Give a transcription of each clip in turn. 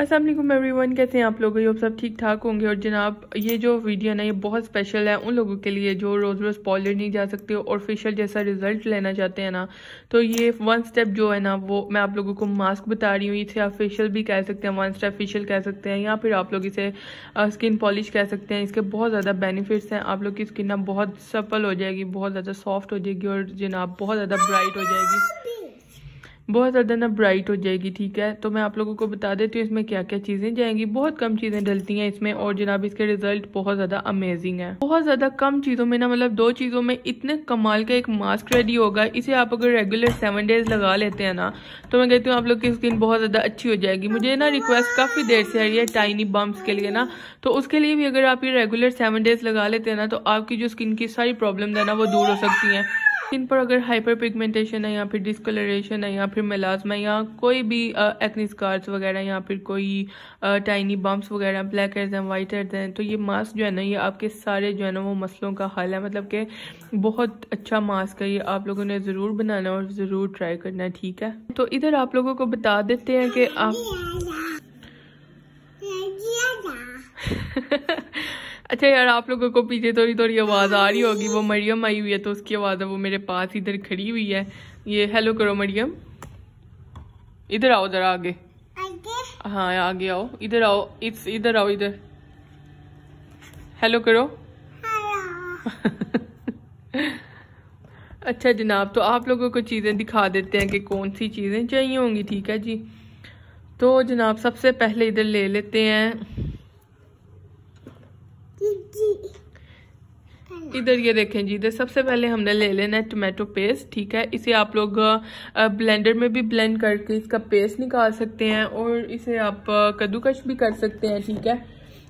Aslam every one कैसे हैं आप लोग ये सब ठीक ठाक होंगे और जनाब ये जो वीडियो ना ये बहुत स्पेशल है उन लोगों के लिए जो रोज़ रोज़ पॉलर नहीं जा सकते और फेशियल जैसा रिजल्ट लेना चाहते हैं ना तो ये वन स्टेप जो है ना वो मैं आप लोगों को मास्क बता रही हूँ इसे आप फेशियल भी कह सकते हैं वन स्टेप फेशियल कह सकते हैं या फिर आप लोग इसे स्किन पॉलिश कह सकते हैं इसके बहुत ज़्यादा बेनिफिट्स हैं आप लोग की स्किन ना बहुत सफल हो जाएगी बहुत ज़्यादा सॉफ्ट हो जाएगी और जनाब बहुत ज़्यादा ब्राइट हो जाएगी बहुत ज़्यादा ना ब्राइट हो जाएगी ठीक है तो मैं आप लोगों को बता देती हूँ इसमें क्या क्या चीज़ें जाएंगी बहुत कम चीज़ें डलती हैं इसमें और जनाब इसके रिजल्ट बहुत ज़्यादा अमेजिंग है बहुत ज़्यादा कम चीज़ों में ना मतलब दो चीज़ों में इतने कमाल का एक मास्क रेडी होगा इसे आप अगर रेगुलर सेवन डेज लगा लेते हैं ना तो मैं कहती हूँ आप लोग की स्किन बहुत ज़्यादा अच्छी हो जाएगी मुझे ना रिक्वेस्ट काफ़ी देर से आ रही है टाइनी बम्प्स के लिए ना तो उसके लिए भी अगर आप ये रेगुलर सेवन डेज लगा लेते हैं ना तो आपकी जो स्किन की सारी प्रॉब्लम है ना वो दूर हो सकती हैं स्किन पर अगर हाइपर पिगमेंटेशन है या फिर डिसकलरेशन है या फिर मेलाजमा या कोई भी एक्नी स्कार्स वगैरह या फिर कोई टाइनी बम्प्स वगैरह ब्लैक हेड्स हैं वाइट हेड्स हैं तो ये मास्क जो है ना ये आपके सारे जो है ना वो मसलों का हल है मतलब कि बहुत अच्छा मास्क है ये आप लोगों ने ज़रूर बनाना और ज़रूर ट्राई करना है ठीक है तो इधर आप लोगों को बता देते हैं कि आप अच्छा यार आप लोगों को पीछे थोड़ी थोड़ी आवाज़ आ रही होगी वो मरियम आई हुई है तो उसकी आवाज़ है वो मेरे पास इधर खड़ी हुई है ये हेलो करो मरियम इधर आओ जरा आगे हाँ आगे आओ इधर आओ इस इधर आओ इधर हेलो करो अच्छा जनाब तो आप लोगों को चीज़ें दिखा देते हैं कि कौन सी चीज़ें चाहिए होंगी ठीक है जी तो जनाब सबसे पहले इधर ले लेते हैं इधर ये देखें जी इधर सबसे पहले हमने ले लेना है टोमेटो पेस्ट ठीक है इसे आप लोग ब्लेंडर में भी ब्लेंड करके इसका पेस्ट निकाल सकते हैं और इसे आप कद्दूकश भी कर सकते हैं ठीक है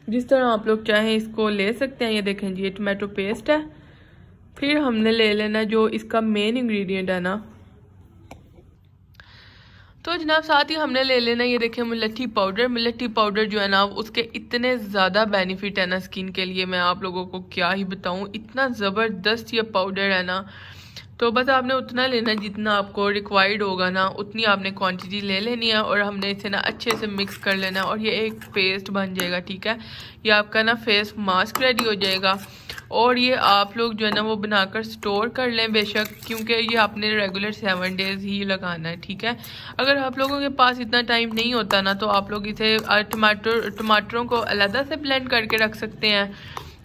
जिस तरह आप लोग चाहें इसको ले सकते हैं ये देखें जी ये टोमेटो पेस्ट है फिर हमने ले लेना जो इसका मेन इंग्रेडिएंट है ना तो जनाब साथ ही हमने ले लेना ये देखे मिलट्ठी पाउडर मिलट्ठी पाउडर जो है ना उसके इतने ज़्यादा बेनिफिट है ना स्किन के लिए मैं आप लोगों को क्या ही बताऊँ इतना ज़बरदस्त ये पाउडर है ना तो बस आपने उतना लेना जितना आपको रिक्वायर्ड होगा ना उतनी आपने क्वांटिटी ले लेनी है और हमने इसे ना अच्छे से मिक्स कर लेना है और ये एक पेस्ट बन जाएगा ठीक है ये आपका ना फेस मास्क रेडी हो जाएगा और ये आप लोग जो है ना वो बनाकर स्टोर कर लें बेशक क्योंकि ये आपने रेगुलर सेवन डेज़ ही लगाना है ठीक है अगर आप लोगों के पास इतना टाइम नहीं होता ना तो आप लोग इसे टमाटर टमाटरों को अलहदा से ब्लेंड करके रख सकते हैं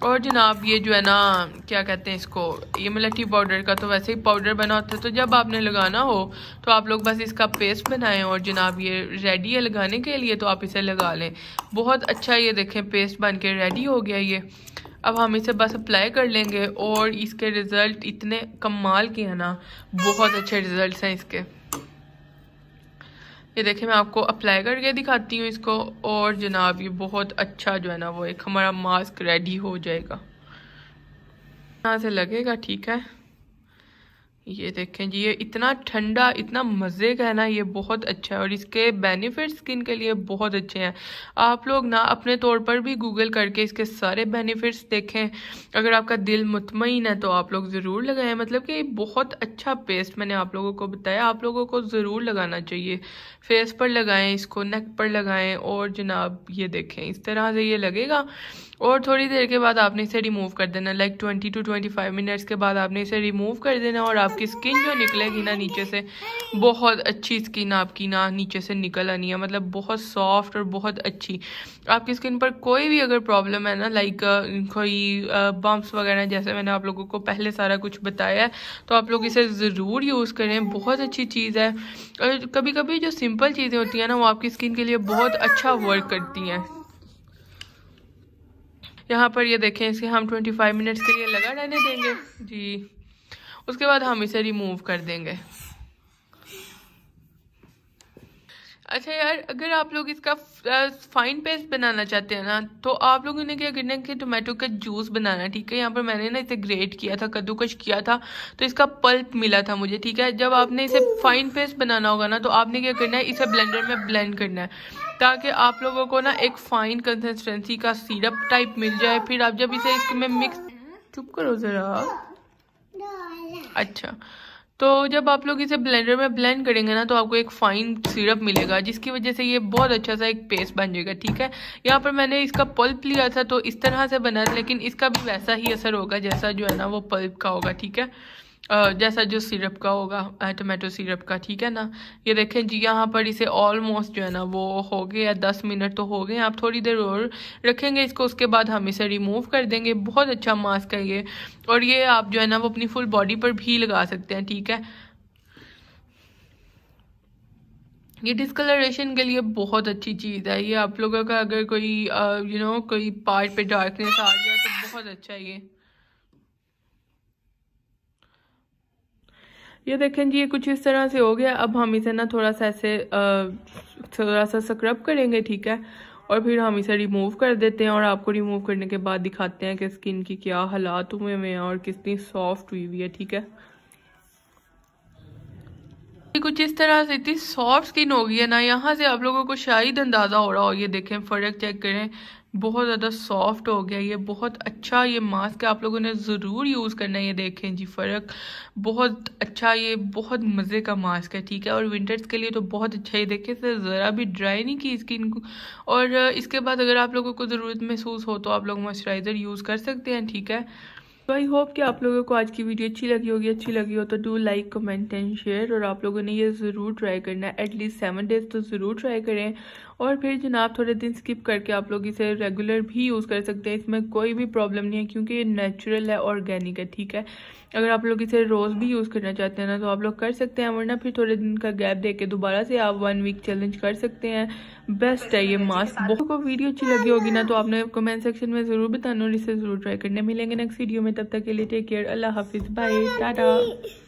और जनाब ये जो है ना क्या कहते हैं इसको ये मलटी मतलब पाउडर का तो वैसे ही पाउडर बना होता है तो जब आपने लगाना हो तो आप लोग बस इसका पेस्ट बनाएं और जनाब ये रेडी है लगाने के लिए तो आप इसे लगा लें बहुत अच्छा ये देखें पेस्ट बन के रेडी हो गया ये अब हम इसे बस अप्लाई कर लेंगे और इसके रिज़ल्ट इतने कमाल के हैं ना बहुत अच्छे रिज़ल्ट हैं इसके ये देखिए मैं आपको अप्लाई करके दिखाती हूँ इसको और जनाब ये बहुत अच्छा जो है ना वो एक हमारा मास्क रेडी हो जाएगा यहाँ से लगेगा ठीक है ये देखें जी ये इतना ठंडा इतना मज़े का है ना ये बहुत अच्छा है और इसके बेनिफिट्स स्किन के लिए बहुत अच्छे हैं आप लोग ना अपने तौर पर भी गूगल करके इसके सारे बेनिफिट्स देखें अगर आपका दिल मुतमिन है तो आप लोग ज़रूर लगाएं मतलब कि बहुत अच्छा पेस्ट मैंने आप लोगों को बताया आप लोगों को ज़रूर लगाना चाहिए फेस पर लगाएँ इसको नेक पर लगाएँ और जनाब ये देखें इस तरह से ये लगेगा और थोड़ी देर के बाद आपने इसे रिमूव कर देना like twenty two twenty five minutes के बाद आपने इसे रिमूव कर देना और आप आपकी स्किन जो निकलेगी ना नीचे से बहुत अच्छी स्किन आपकी ना नीचे से निकल आनी है मतलब बहुत सॉफ्ट और बहुत अच्छी आपकी स्किन पर कोई भी अगर प्रॉब्लम है ना लाइक कोई बम्प्स वगैरह जैसे मैंने आप लोगों को पहले सारा कुछ बताया है तो आप लोग इसे ज़रूर यूज़ करें बहुत अच्छी चीज़ है और कभी कभी जो सिंपल चीज़ें होती हैं ना वो आपकी स्किन के लिए बहुत अच्छा वर्क करती हैं यहाँ पर ये देखें इसके हम 25 मिनट्स के लिए लगा रहने देंगे जी उसके बाद हम इसे रिमूव कर देंगे अच्छा यार अगर आप लोग इसका फाइन पेस्ट बनाना चाहते हैं ना तो आप लोगों ने क्या करना है कि टोमेटो का जूस बनाना ठीक है यहाँ पर मैंने ना इसे ग्रेट किया था कद्दूकश किया था तो इसका पल्प मिला था मुझे ठीक है जब आपने इसे फाइन पेस्ट बनाना होगा ना तो आपने क्या करना है इसे ब्लेंडर में ब्लेंड करना है ताकि आप लोगों को ना एक फाइन कंसिस्टेंसी का सीरप टाइप मिल जाए फिर आप जब इसे इसमें मिक्स चुप करो ज़रा अच्छा तो जब आप लोग इसे ब्लेंडर में ब्लेंड करेंगे ना तो आपको एक फाइन सिरप मिलेगा जिसकी वजह से ये बहुत अच्छा सा एक पेस्ट बन जाएगा ठीक है यहाँ पर मैंने इसका पल्प लिया था तो इस तरह से बना लेकिन इसका भी वैसा ही असर होगा जैसा जो है ना वो पल्प का होगा ठीक है जैसा जो सिरप का होगा टोमेटो सिरप का ठीक है ना ये देखें जी यहाँ पर इसे ऑलमोस्ट जो है ना वो हो गया दस मिनट तो हो गए आप थोड़ी देर और रखेंगे इसको उसके बाद हम इसे रिमूव कर देंगे बहुत अच्छा मास्क है ये और ये आप जो है ना वो अपनी फुल बॉडी पर भी लगा सकते हैं ठीक है ये डिस्कलरेशन के लिए बहुत अच्छी चीज़ है ये आप लोगों का अगर कोई यू नो कोई पार्ट पे डार्कनेस आ गया तो बहुत अच्छा है ये ये देखें जी ये कुछ इस तरह से हो गया अब हम इसे ना थोड़ा सा ऐसे थोड़ा सा स्क्रब करेंगे ठीक है और फिर हम इसे रिमूव कर देते हैं और आपको रिमूव करने के बाद दिखाते हैं कि स्किन की क्या हालात हुए हुए हैं और कितनी सॉफ्ट हुई हुई है ठीक है कुछ इस तरह से इतनी सॉफ्ट स्किन हो गई है ना यहाँ से आप लोगों को शायद अंदाज़ा हो रहा हो ये देखें फ़र्क चेक करें बहुत ज़्यादा सॉफ्ट हो गया ये बहुत अच्छा ये मास्क है आप लोगों ने ज़रूर यूज़ करना है ये देखें जी फ़र्क बहुत अच्छा ये बहुत मज़े का मास्क है ठीक है और विंटर्स के लिए तो बहुत अच्छा ही देखें इसे ज़रा भी ड्राई नहीं की स्किन को और इसके बाद अगर आप लोगों को ज़रूरत महसूस हो तो आप लोग मॉइस्चराइज़र यूज़ कर सकते हैं ठीक है तो आई होप कि आप लोगों को आज की वीडियो अच्छी लगी होगी अच्छी लगी हो तो do like comment and share और आप लोगों ने ये ज़रूर ट्राई करना है एटलीस्ट सेवन डेज तो ज़रूर ट्राई करें और फिर जनाब थोड़े दिन स्किप करके आप लोग इसे रेगुलर भी यूज़ कर सकते हैं इसमें कोई भी प्रॉब्लम नहीं है क्योंकि ये नेचुरल है ऑर्गेनिक है ठीक है अगर आप लोग इसे रोज़ भी यूज़ करना चाहते हैं ना तो आप लोग कर सकते हैं वरना फिर थोड़े दिन का गैप दे के दोबारा से आप वन वीक चैलेंज कर सकते हैं बेस्ट है ये मास्क बहुत को वीडियो अच्छी लगी होगी ना तो आपने कमेंट सेक्शन में ज़रूर बताना और इसे ज़रूर ट्राई करने मिलेंगे नेक्स्ट वीडियो में तब तक के लिए टेक केयर अल्लाह हाफिज़ बाय टाटा